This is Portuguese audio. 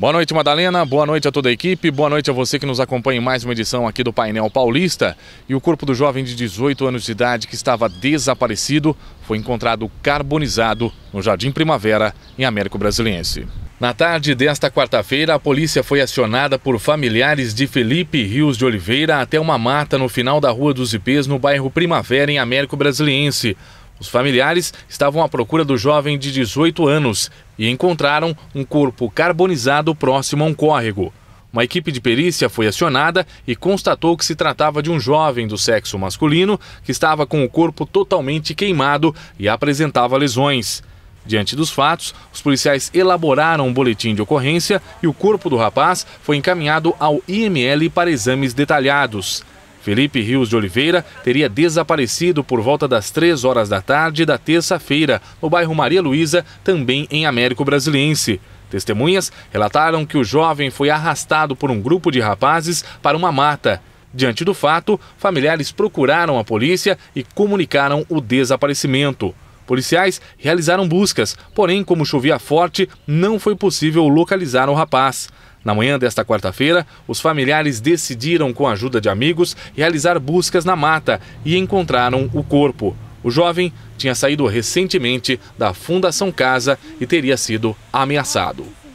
Boa noite, Madalena. Boa noite a toda a equipe. Boa noite a você que nos acompanha em mais uma edição aqui do Painel Paulista. E o corpo do jovem de 18 anos de idade que estava desaparecido foi encontrado carbonizado no Jardim Primavera, em Américo Brasiliense. Na tarde desta quarta-feira, a polícia foi acionada por familiares de Felipe Rios de Oliveira até uma mata no final da Rua dos Ipês, no bairro Primavera, em Américo Brasiliense. Os familiares estavam à procura do jovem de 18 anos e encontraram um corpo carbonizado próximo a um córrego. Uma equipe de perícia foi acionada e constatou que se tratava de um jovem do sexo masculino que estava com o corpo totalmente queimado e apresentava lesões. Diante dos fatos, os policiais elaboraram um boletim de ocorrência e o corpo do rapaz foi encaminhado ao IML para exames detalhados. Felipe Rios de Oliveira teria desaparecido por volta das 3 horas da tarde da terça-feira, no bairro Maria Luísa, também em Américo Brasiliense. Testemunhas relataram que o jovem foi arrastado por um grupo de rapazes para uma mata. Diante do fato, familiares procuraram a polícia e comunicaram o desaparecimento. Policiais realizaram buscas, porém, como chovia forte, não foi possível localizar o rapaz. Na manhã desta quarta-feira, os familiares decidiram, com a ajuda de amigos, realizar buscas na mata e encontraram o corpo. O jovem tinha saído recentemente da Fundação Casa e teria sido ameaçado.